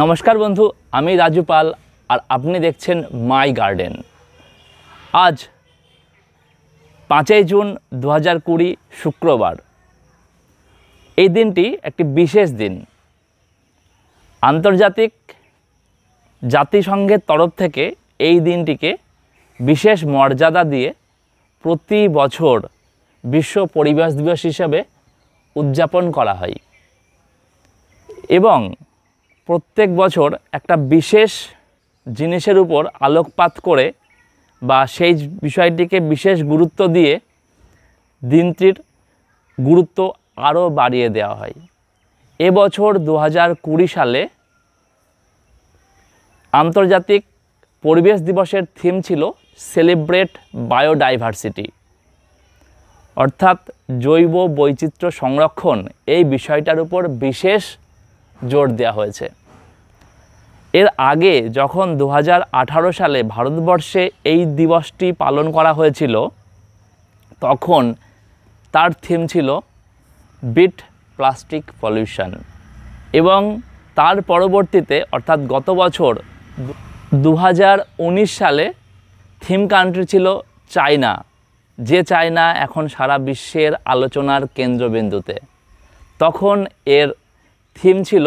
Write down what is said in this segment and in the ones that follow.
নমস্কার বন্ধু আমি রাজু পাল আর আপনি দেখছেন মাই গার্ডেন আজ পাঁচই জুন দু হাজার কুড়ি শুক্রবার এই দিনটি একটি বিশেষ দিন আন্তর্জাতিক জাতিসংঘের তরফ থেকে এই দিনটিকে বিশেষ মর্যাদা দিয়ে প্রতি বছর বিশ্ব পরিবেশ দিবস হিসাবে উদযাপন করা হয় এবং প্রত্যেক বছর একটা বিশেষ জিনিসের উপর আলোকপাত করে বা সেই বিষয়টিকে বিশেষ গুরুত্ব দিয়ে দিনটির গুরুত্ব আরও বাড়িয়ে দেওয়া হয় এবছর দু হাজার কুড়ি সালে আন্তর্জাতিক পরিবেশ দিবসের থিম ছিল সেলিব্রেট বায়োডাইভার্সিটি অর্থাৎ জৈব বৈচিত্র্য সংরক্ষণ এই বিষয়টার উপর বিশেষ জোর দেওয়া হয়েছে এর আগে যখন দু সালে ভারতবর্ষে এই দিবসটি পালন করা হয়েছিল তখন তার থিম ছিল বিট প্লাস্টিক পলিউশন এবং তার পরবর্তীতে অর্থাৎ গত বছর দু সালে থিম কান্ট্রি ছিল চায়না যে চায়না এখন সারা বিশ্বের আলোচনার কেন্দ্রবিন্দুতে তখন এর থিম ছিল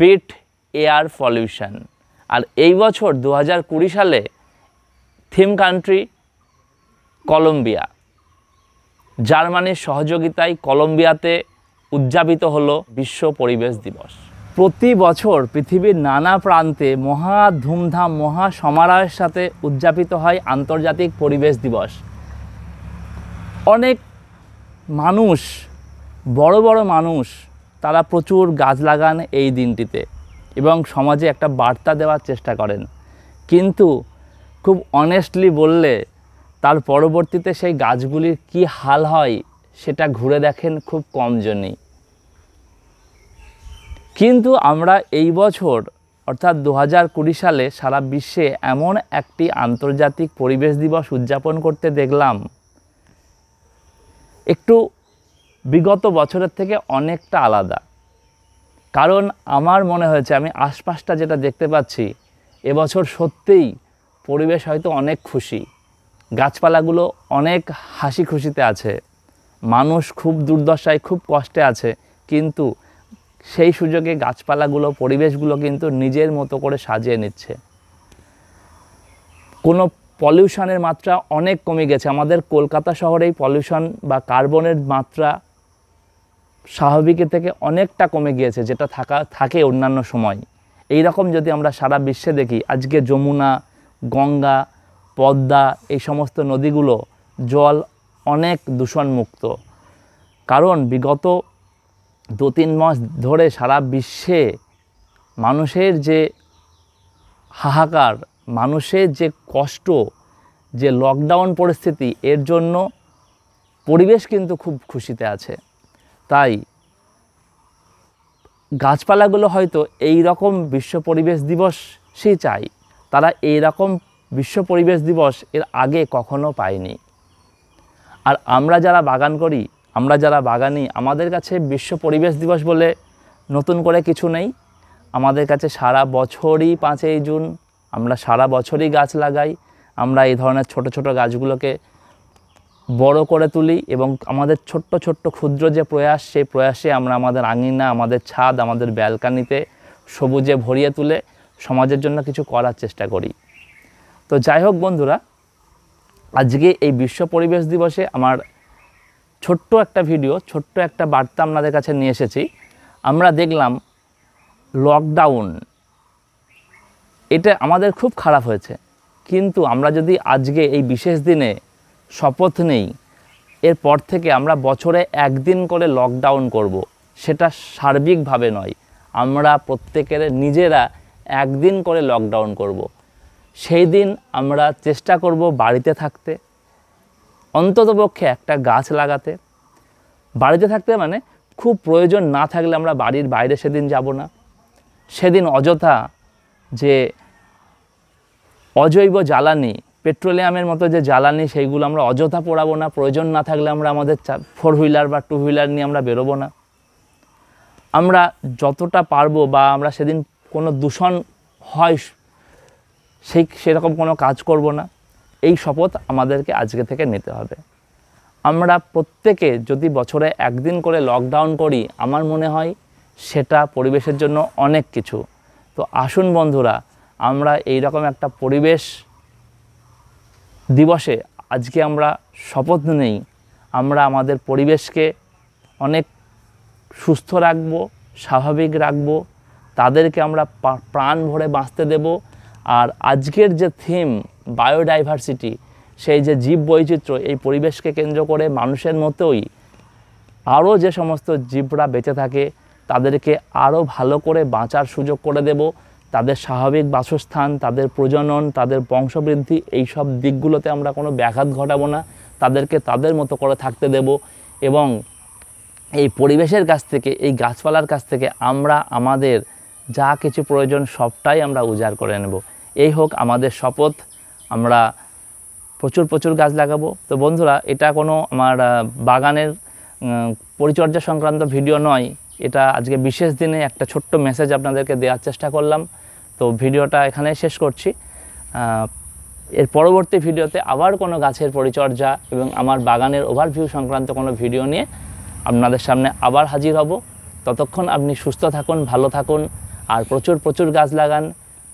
বিট এয়ার পলিউশন আর এই বছর দু হাজার সালে থিম কান্ট্রি কলম্বিয়া জার্মানির সহযোগিতায় কলম্বিয়াতে উদযাপিত হলো বিশ্ব পরিবেশ দিবস প্রতি বছর পৃথিবীর নানা প্রান্তে মহা ধুমধাম মহা সমারোহের সাথে উদযাপিত হয় আন্তর্জাতিক পরিবেশ দিবস অনেক মানুষ বড় বড় মানুষ তারা প্রচুর গাছ লাগান এই দিনটিতে এবং সমাজে একটা বার্তা দেওয়ার চেষ্টা করেন কিন্তু খুব অনেস্টলি বললে তার পরবর্তীতে সেই গাছগুলির কি হাল হয় সেটা ঘুরে দেখেন খুব কম কিন্তু আমরা এই বছর অর্থাৎ দু হাজার সালে সারা বিশ্বে এমন একটি আন্তর্জাতিক পরিবেশ দিবস উদযাপন করতে দেখলাম একটু বিগত বছরের থেকে অনেকটা আলাদা কারণ আমার মনে হয়েছে আমি আশপাশটা যেটা দেখতে পাচ্ছি এবছর সত্যিই পরিবেশ হয়তো অনেক খুশি গাছপালাগুলো অনেক হাসি খুশিতে আছে মানুষ খুব দুর্দশায় খুব কষ্টে আছে কিন্তু সেই সুযোগে গাছপালাগুলো পরিবেশগুলো কিন্তু নিজের মতো করে সাজিয়ে নিচ্ছে কোনো পলিউশনের মাত্রা অনেক কমে গেছে আমাদের কলকাতা শহরেই পলিউশন বা কার্বনের মাত্রা স্বাভাবিকের থেকে অনেকটা কমে গিয়েছে যেটা থাকা থাকে অন্যান্য সময় এই রকম যদি আমরা সারা বিশ্বে দেখি আজকে যমুনা গঙ্গা পদ্মা এই সমস্ত নদীগুলো জল অনেক দূষণমুক্ত কারণ বিগত দু তিন মাস ধরে সারা বিশ্বে মানুষের যে হাহাকার মানুষের যে কষ্ট যে লকডাউন পরিস্থিতি এর জন্য পরিবেশ কিন্তু খুব খুশিতে আছে তাই গাছপালাগুলো হয়তো এই রকম বিশ্ব পরিবেশ দিবস সে চাই তারা এই রকম বিশ্ব পরিবেশ দিবস এর আগে কখনো পায়নি আর আমরা যারা বাগান করি আমরা যারা বাগানি আমাদের কাছে বিশ্ব পরিবেশ দিবস বলে নতুন করে কিছু নেই আমাদের কাছে সারা বছরই পাঁচই জুন আমরা সারা বছরই গাছ লাগাই আমরা এই ধরনের ছোট ছোট গাছগুলোকে বড় করে তুলি এবং আমাদের ছোট্ট ছোট্ট ক্ষুদ্র যে প্রয়াস সেই প্রয়াসে আমরা আমাদের আঙিনা আমাদের ছাদ আমাদের ব্যালকানিতে সবুজে ভরিয়ে তুলে সমাজের জন্য কিছু করার চেষ্টা করি তো যাই হোক বন্ধুরা আজকে এই বিশ্ব পরিবেশ দিবসে আমার ছোট্ট একটা ভিডিও ছোট্ট একটা বার্তা আপনাদের কাছে নিয়ে এসেছি আমরা দেখলাম লকডাউন এটা আমাদের খুব খারাপ হয়েছে কিন্তু আমরা যদি আজকে এই বিশেষ দিনে শপথ নেই এরপর থেকে আমরা বছরে একদিন করে লকডাউন করব। সেটা সার্বিকভাবে নয় আমরা প্রত্যেকের নিজেরা একদিন করে লকডাউন করব। সেই দিন আমরা চেষ্টা করব বাড়িতে থাকতে অন্ততপক্ষে একটা গাছ লাগাতে বাড়িতে থাকতে মানে খুব প্রয়োজন না থাকলে আমরা বাড়ির বাইরে সেদিন যাব না সেদিন অযথা যে অজৈব জ্বালানি পেট্রোলিয়ামের মতো যে জ্বালানি সেইগুলো আমরা অযথা পোড়াবো না প্রয়োজন না থাকলে আমরা আমাদের ফোর হুইলার বা টু হুইলার নিয়ে আমরা বেরোবো না আমরা যতটা পারবো বা আমরা সেদিন কোনো দূষণ হয় সেই সেরকম কোনো কাজ করব না এই শপথ আমাদেরকে আজকে থেকে নিতে হবে আমরা প্রত্যেকে যদি বছরে একদিন করে লকডাউন করি আমার মনে হয় সেটা পরিবেশের জন্য অনেক কিছু তো আসুন বন্ধুরা আমরা এই রকম একটা পরিবেশ দিবসে আজকে আমরা শপথ নেই আমরা আমাদের পরিবেশকে অনেক সুস্থ রাখব স্বাভাবিক রাখব তাদেরকে আমরা প্রাণ ভরে বাঁচতে দেব আর আজকের যে থিম বায়োডাইভার্সিটি সেই যে জীব বৈচিত্র্য এই পরিবেশকে কেন্দ্র করে মানুষের মতোই আরও যে সমস্ত জীবরা বেঁচে থাকে তাদেরকে আরও ভালো করে বাঁচার সুযোগ করে দেব তাদের স্বাভাবিক বাসস্থান তাদের প্রজনন তাদের বংশবৃদ্ধি এই সব দিকগুলোতে আমরা কোনো ব্যাঘাত ঘটাবো না তাদেরকে তাদের মতো করে থাকতে দেব এবং এই পরিবেশের কাছ থেকে এই গাছপালার কাছ থেকে আমরা আমাদের যা কিছু প্রয়োজন সবটাই আমরা উজাড় করে নেব এই হোক আমাদের শপথ আমরা প্রচুর প্রচুর গাছ লাগাবো তো বন্ধুরা এটা কোনো আমার বাগানের পরিচর্যা সংক্রান্ত ভিডিও নয় এটা আজকে বিশেষ দিনে একটা ছোট্ট মেসেজ আপনাদেরকে দেওয়ার চেষ্টা করলাম তো ভিডিওটা এখানে শেষ করছি এর পরবর্তী ভিডিওতে আবার কোনো গাছের পরিচর্যা এবং আমার বাগানের ওভারভিউ সংক্রান্ত কোনো ভিডিও নিয়ে আপনাদের সামনে আবার হাজির হব ততক্ষণ আপনি সুস্থ থাকুন ভালো থাকুন আর প্রচুর প্রচুর গাছ লাগান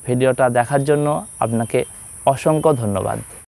ভিডিওটা দেখার জন্য আপনাকে অসংখ্য ধন্যবাদ